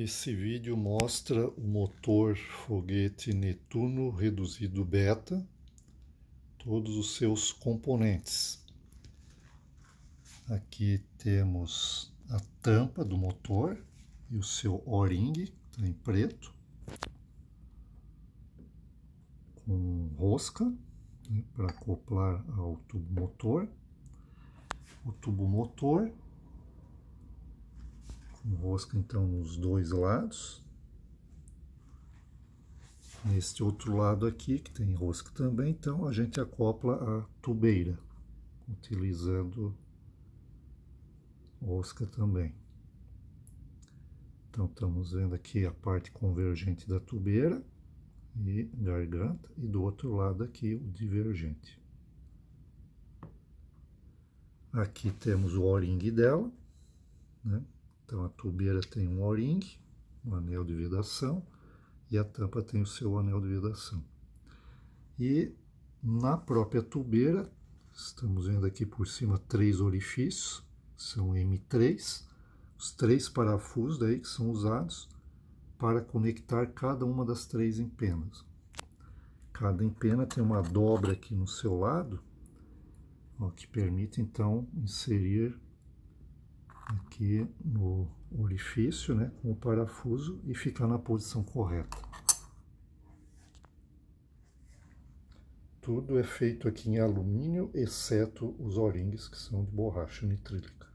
Esse vídeo mostra o motor foguete Netuno reduzido beta, todos os seus componentes. Aqui temos a tampa do motor e o seu O-ring, tá em preto, com rosca né, para acoplar ao tubo motor. O tubo motor Rosca então nos dois lados. Neste outro lado aqui, que tem rosca também, então a gente acopla a tubeira, utilizando rosca também. Então estamos vendo aqui a parte convergente da tubeira e garganta, e do outro lado aqui o divergente. Aqui temos o o-ring dela, né? Então a tubeira tem um O-ring, um anel de vedação, e a tampa tem o seu anel de vedação. E na própria tubeira, estamos vendo aqui por cima três orifícios, são M3, os três parafusos daí que são usados para conectar cada uma das três empenas. Cada empena tem uma dobra aqui no seu lado, ó, que permite então inserir aqui no orifício, né, com o parafuso e ficar na posição correta. Tudo é feito aqui em alumínio, exceto os o-rings que são de borracha nitrílica.